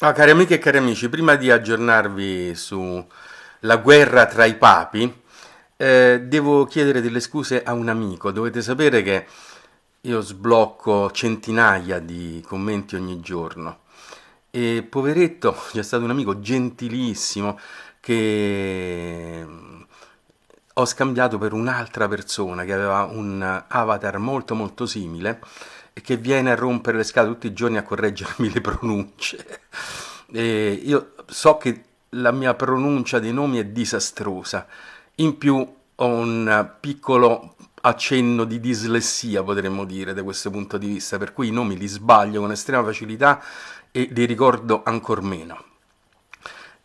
Ah, cari amiche e cari amici, prima di aggiornarvi sulla guerra tra i papi, eh, devo chiedere delle scuse a un amico. Dovete sapere che io sblocco centinaia di commenti ogni giorno. E poveretto, c'è stato un amico gentilissimo che mm, ho scambiato per un'altra persona che aveva un avatar molto molto simile che viene a rompere le scale tutti i giorni a correggermi le pronunce. E io so che la mia pronuncia dei nomi è disastrosa, in più ho un piccolo accenno di dislessia, potremmo dire, da questo punto di vista, per cui i nomi li sbaglio con estrema facilità e li ricordo ancor meno.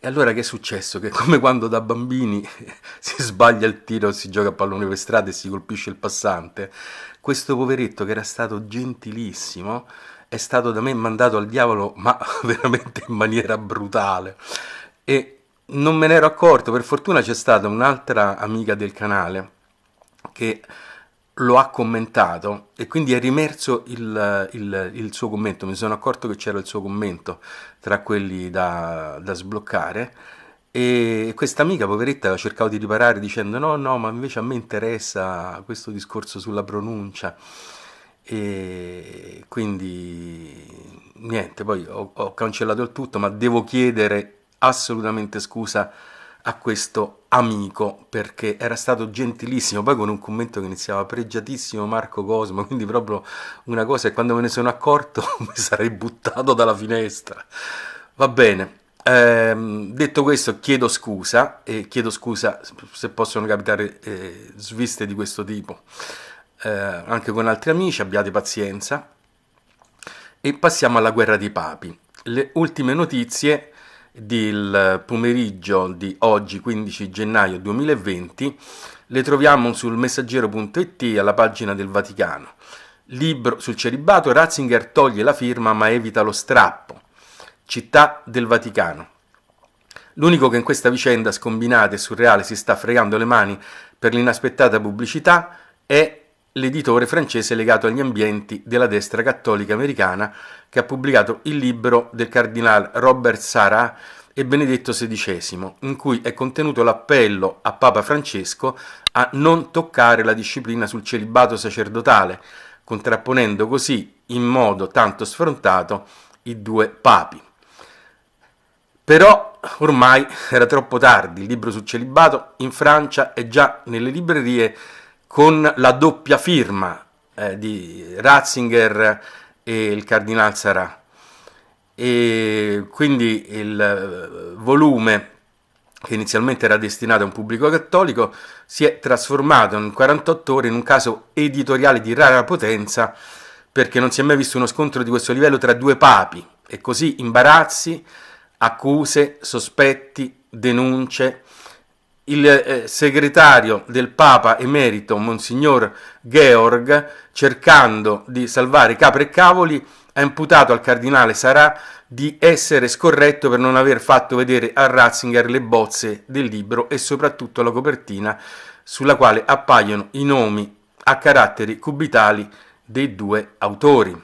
E allora che è successo? Che come quando da bambini si sbaglia il tiro, si gioca a pallone per strada e si colpisce il passante, questo poveretto che era stato gentilissimo è stato da me mandato al diavolo, ma veramente in maniera brutale. E non me ne ero accorto, per fortuna c'è stata un'altra amica del canale che lo ha commentato e quindi è rimerso il, il, il, suo commento, mi sono accorto che c'era il suo commento tra quelli da, da sbloccare e questa amica poveretta la cercavo di riparare dicendo no no ma invece a me interessa questo discorso sulla pronuncia e quindi niente poi ho, ho cancellato il tutto ma devo chiedere assolutamente scusa a questo amico perché era stato gentilissimo poi con un commento che iniziava pregiatissimo Marco Cosmo quindi proprio una cosa e quando me ne sono accorto mi sarei buttato dalla finestra va bene eh, detto questo, chiedo scusa e chiedo scusa se possono capitare eh, sviste di questo tipo eh, anche con altri amici. Abbiate pazienza e passiamo alla guerra dei papi. Le ultime notizie del pomeriggio di oggi 15 gennaio 2020 le troviamo sul messaggero.it alla pagina del Vaticano. Libro sul celibato, Ratzinger toglie la firma ma evita lo strappo. Città del Vaticano. L'unico che in questa vicenda scombinata e surreale si sta fregando le mani per l'inaspettata pubblicità è l'editore francese legato agli ambienti della destra cattolica americana che ha pubblicato il libro del cardinale Robert Sarah e Benedetto XVI, in cui è contenuto l'appello a Papa Francesco a non toccare la disciplina sul celibato sacerdotale, contrapponendo così in modo tanto sfrontato i due papi. Però ormai era troppo tardi, il libro sul celibato in Francia è già nelle librerie con la doppia firma eh, di Ratzinger e il Cardinal Sarà. E quindi il eh, volume che inizialmente era destinato a un pubblico cattolico si è trasformato in 48 ore in un caso editoriale di rara potenza perché non si è mai visto uno scontro di questo livello tra due papi e così imbarazzi, accuse, sospetti, denunce, il eh, segretario del Papa emerito, Monsignor Georg, cercando di salvare capre e cavoli, ha imputato al cardinale Sarà di essere scorretto per non aver fatto vedere a Ratzinger le bozze del libro e soprattutto la copertina sulla quale appaiono i nomi a caratteri cubitali dei due autori.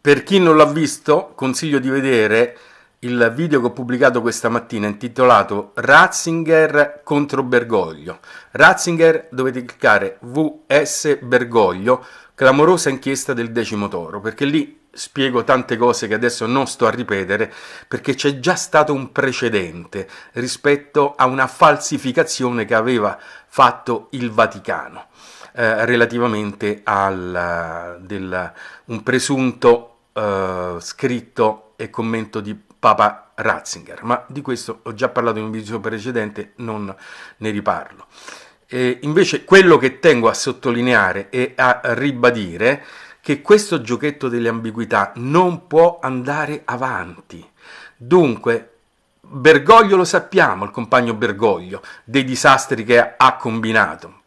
Per chi non l'ha visto, consiglio di vedere il video che ho pubblicato questa mattina intitolato Ratzinger contro Bergoglio. Ratzinger dovete cliccare VS Bergoglio, clamorosa inchiesta del decimo toro, perché lì spiego tante cose che adesso non sto a ripetere perché c'è già stato un precedente rispetto a una falsificazione che aveva fatto il Vaticano eh, relativamente a un presunto eh, scritto e commento di Papa Ratzinger, ma di questo ho già parlato in un video precedente, non ne riparlo. E invece quello che tengo a sottolineare e a ribadire è che questo giochetto delle ambiguità non può andare avanti. Dunque, Bergoglio lo sappiamo, il compagno Bergoglio, dei disastri che ha combinato,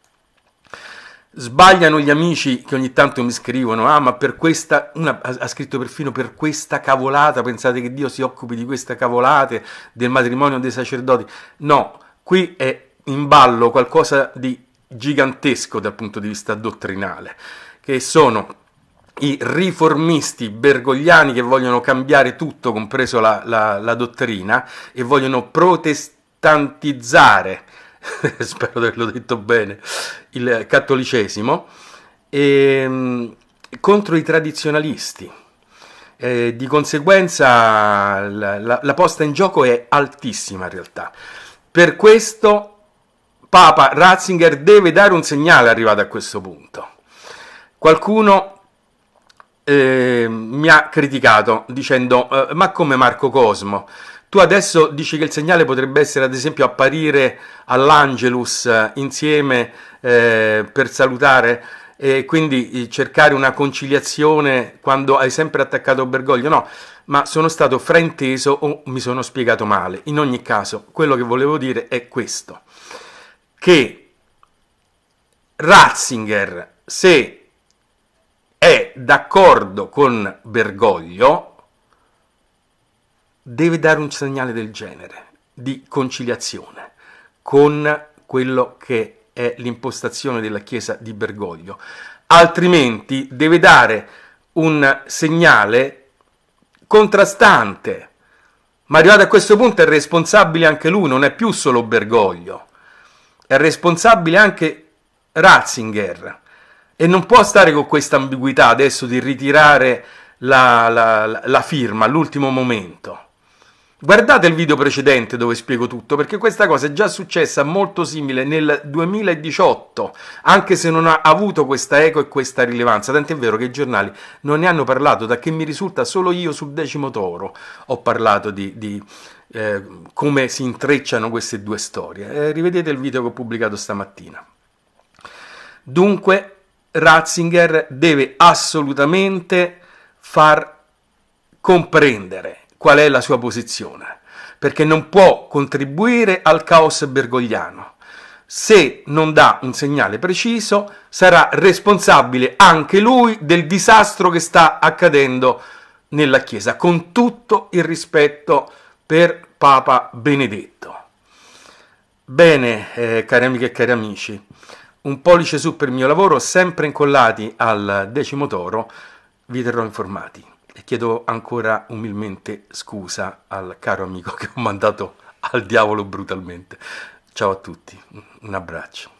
Sbagliano gli amici che ogni tanto mi scrivono, ah ma per questa, una ha scritto perfino per questa cavolata, pensate che Dio si occupi di questa cavolata, del matrimonio dei sacerdoti. No, qui è in ballo qualcosa di gigantesco dal punto di vista dottrinale, che sono i riformisti bergogliani che vogliono cambiare tutto, compreso la, la, la dottrina, e vogliono protestantizzare spero di averlo detto bene, il cattolicesimo, e, ehm, contro i tradizionalisti. E, eh, di conseguenza la, la, la posta in gioco è altissima in realtà. Per questo Papa Ratzinger deve dare un segnale arrivato a questo punto. Qualcuno eh, mi ha criticato dicendo eh, ma come Marco Cosmo? Tu adesso dici che il segnale potrebbe essere ad esempio apparire all'Angelus eh, insieme eh, per salutare e quindi eh, cercare una conciliazione quando hai sempre attaccato Bergoglio, no, ma sono stato frainteso o mi sono spiegato male. In ogni caso, quello che volevo dire è questo, che Ratzinger, se è d'accordo con Bergoglio, deve dare un segnale del genere, di conciliazione, con quello che è l'impostazione della Chiesa di Bergoglio, altrimenti deve dare un segnale contrastante. Ma arrivato a questo punto è responsabile anche lui, non è più solo Bergoglio, è responsabile anche Ratzinger e non può stare con questa ambiguità adesso di ritirare la, la, la firma all'ultimo momento. Guardate il video precedente dove spiego tutto, perché questa cosa è già successa molto simile nel 2018, anche se non ha avuto questa eco e questa rilevanza, tant'è vero che i giornali non ne hanno parlato, da che mi risulta solo io sul decimo toro ho parlato di, di eh, come si intrecciano queste due storie. Eh, rivedete il video che ho pubblicato stamattina. Dunque, Ratzinger deve assolutamente far comprendere qual è la sua posizione, perché non può contribuire al caos bergogliano. Se non dà un segnale preciso, sarà responsabile anche lui del disastro che sta accadendo nella Chiesa, con tutto il rispetto per Papa Benedetto. Bene, eh, cari amiche e cari amici, un pollice su per il mio lavoro, sempre incollati al decimo toro, vi terrò informati e chiedo ancora umilmente scusa al caro amico che ho mandato al diavolo brutalmente. Ciao a tutti, un abbraccio.